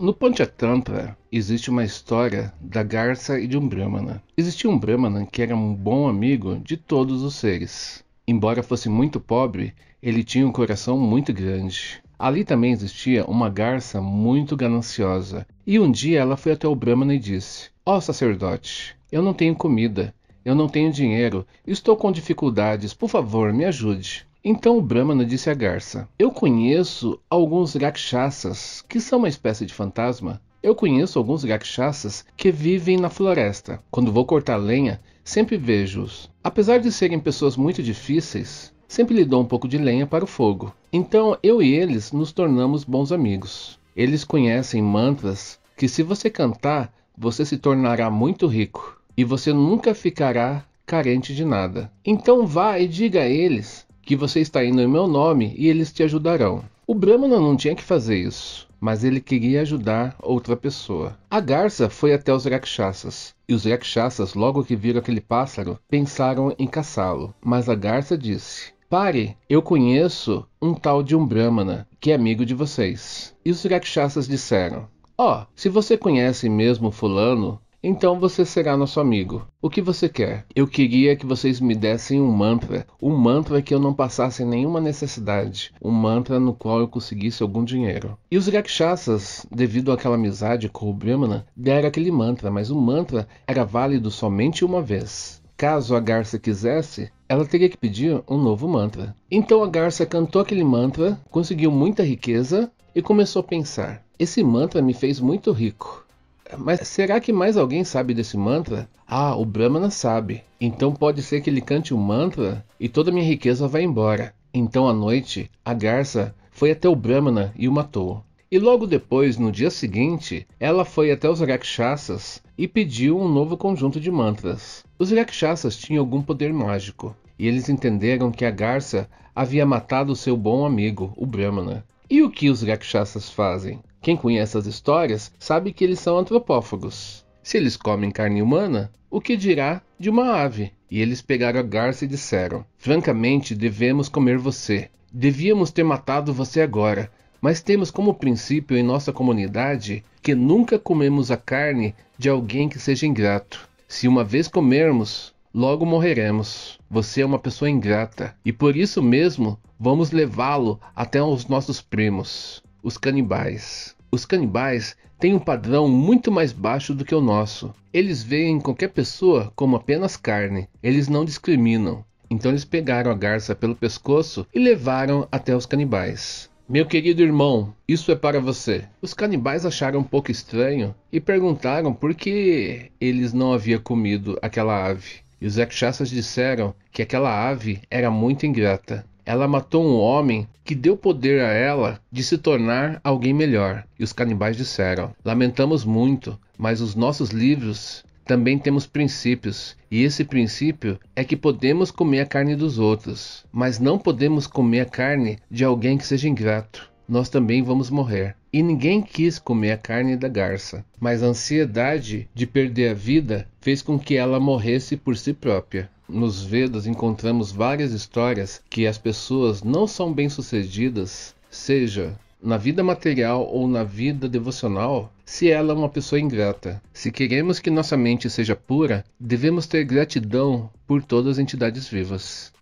No Panchatantra existe uma história da garça e de um brahmana. Existia um brahmana que era um bom amigo de todos os seres. Embora fosse muito pobre, ele tinha um coração muito grande. Ali também existia uma garça muito gananciosa, e um dia ela foi até o Brahmana e disse: Ó oh, sacerdote, eu não tenho comida, eu não tenho dinheiro, estou com dificuldades, por favor, me ajude. Então o Brahmana disse à garça: Eu conheço alguns rakshasas, que são uma espécie de fantasma. Eu conheço alguns rakshasas que vivem na floresta. Quando vou cortar lenha, sempre vejo-os. Apesar de serem pessoas muito difíceis, sempre lhe dou um pouco de lenha para o fogo. Então eu e eles nos tornamos bons amigos. Eles conhecem mantras que, se você cantar, você se tornará muito rico e você nunca ficará carente de nada. Então vá e diga a eles que você está indo em meu nome e eles te ajudarão. O Brahmana não tinha que fazer isso, mas ele queria ajudar outra pessoa. A garça foi até os rakshasas, e os rakshasas, logo que viram aquele pássaro, pensaram em caçá-lo. Mas a garça disse: Pare, eu conheço um tal de um Brahmana, que é amigo de vocês. E os rakshasas disseram: Ó, oh, se você conhece mesmo fulano, então você será nosso amigo. O que você quer? Eu queria que vocês me dessem um mantra. Um mantra que eu não passasse nenhuma necessidade. Um mantra no qual eu conseguisse algum dinheiro. E os Rakshasas, devido àquela amizade com o Brahmana, deram aquele mantra, mas o mantra era válido somente uma vez. Caso a garça quisesse, ela teria que pedir um novo mantra. Então a garça cantou aquele mantra, conseguiu muita riqueza e começou a pensar: esse mantra me fez muito rico. Mas será que mais alguém sabe desse mantra? Ah, o Brahmana sabe. Então pode ser que ele cante o um mantra e toda minha riqueza vai embora. Então à noite, a garça foi até o Brahmana e o matou. E logo depois, no dia seguinte, ela foi até os Rakshasas e pediu um novo conjunto de mantras. Os Rakshasas tinham algum poder mágico, e eles entenderam que a garça havia matado seu bom amigo, o Brahmana. E o que os Rakshasas fazem? Quem conhece as histórias sabe que eles são antropófagos. Se eles comem carne humana, o que dirá de uma ave? E eles pegaram a garça e disseram: Francamente, devemos comer você. Devíamos ter matado você agora, mas temos como princípio em nossa comunidade que nunca comemos a carne de alguém que seja ingrato. Se uma vez comermos, logo morreremos. Você é uma pessoa ingrata, e por isso mesmo vamos levá-lo até aos nossos primos os canibais. Os canibais têm um padrão muito mais baixo do que o nosso. Eles veem qualquer pessoa como apenas carne, eles não discriminam. Então eles pegaram a garça pelo pescoço e levaram até os canibais. Meu querido irmão, isso é para você. Os canibais acharam um pouco estranho e perguntaram por que eles não haviam comido aquela ave. E os Rakshasas disseram que aquela ave era muito ingrata ela matou um homem que deu poder a ela de se tornar alguém melhor. E os canibais disseram: Lamentamos muito, mas os nossos livros também temos princípios, e esse princípio é que podemos comer a carne dos outros, mas não podemos comer a carne de alguém que seja ingrato. Nós também vamos morrer. E ninguém quis comer a carne da garça, mas a ansiedade de perder a vida fez com que ela morresse por si própria. Nos Vedas encontramos várias histórias que as pessoas não são bem-sucedidas, seja na vida material ou na vida devocional, se ela é uma pessoa ingrata. Se queremos que nossa mente seja pura, devemos ter gratidão por todas as entidades vivas.